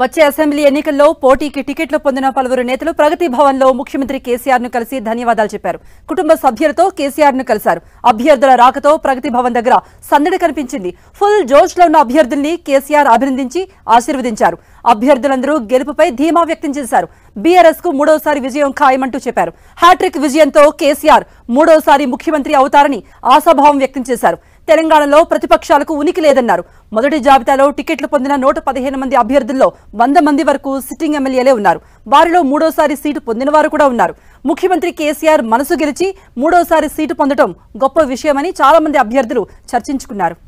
వచ్చే అసెంబ్లీ ఎన్నికల్లో పోటీకి టికెట్లు పొందిన పలువురు నేతలు ప్రగతి భవన్లో ముఖ్యమంత్రి కేసీఆర్ ను కలిసి ధన్యవాదాలు చెప్పారు కుటుంబ సభ్యులతో కేసీఆర్ ను కలిశారు అభ్యర్థుల రాకతో ప్రగతి భవన్ దగ్గర సందడి కనిపించింది ఫుల్ జోష్ లో ఉన్న అభ్యర్థుల్ని కేసీఆర్ అభినందించి ఆశీర్వదించారు అభ్యర్థులందరూ గెలుపుపై ధీమా వ్యక్తం చేశారు బీఆర్ఎస్ కు మూడోసారి విజయం ఖాయమంటూ చెప్పారు హ్యాట్రిక్ విజయంతో కేసీఆర్ మూడోసారి ముఖ్యమంత్రి అవుతారని ఆశాభావం వ్యక్తం చేశారు తెలంగాణలో ప్రతిపక్షాలకు ఉనికి లేదన్నారు మొదటి జాబితాలో టికెట్లు పొందిన నూట పదిహేను మంది అభ్యర్థుల్లో వంద మంది వరకు సిట్టింగ్ ఎమ్మెల్యేలే ఉన్నారు వారిలో మూడోసారి సీటు పొందిన వారు కూడా ఉన్నారు ముఖ్యమంత్రి కేసీఆర్ మనసు గెలిచి మూడోసారి సీటు పొందడం గొప్ప విషయమని చాలా మంది అభ్యర్థులు చర్చించుకున్నారు